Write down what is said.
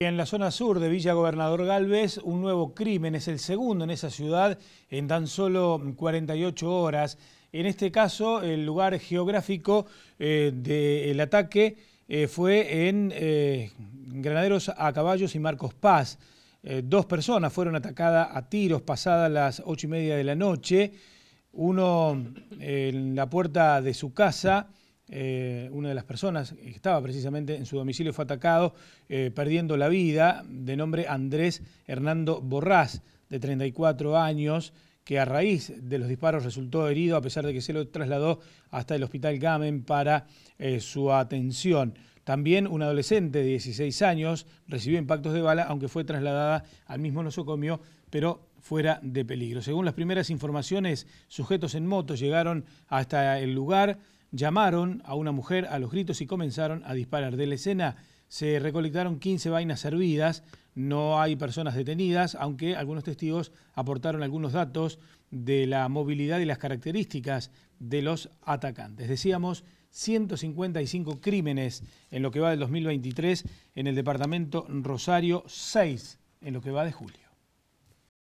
En la zona sur de Villa Gobernador Galvez, un nuevo crimen es el segundo en esa ciudad en tan solo 48 horas. En este caso, el lugar geográfico eh, del ataque eh, fue en eh, Granaderos a Caballos y Marcos Paz. dos personas fueron atacadas a tiros pasadas las ocho y media de la noche, uno en la puerta de su casa eh, una de las personas que estaba precisamente en su domicilio fue atacado, eh, perdiendo la vida, de nombre Andrés Hernando Borrás, de 34 años, que a raíz de los disparos resultó herido, a pesar de que se lo trasladó hasta el hospital Gamen para eh, su atención. También un adolescente de 16 años recibió impactos de bala, aunque fue trasladada al mismo nosocomio, pero fuera de peligro. Según las primeras informaciones, sujetos en moto llegaron hasta el lugar, llamaron a una mujer a los gritos y comenzaron a disparar. De la escena se recolectaron 15 vainas servidas, no hay personas detenidas, aunque algunos testigos aportaron algunos datos de la movilidad y las características de los atacantes. Decíamos 155 crímenes en lo que va del 2023 en el departamento Rosario, 6 en lo que va de julio.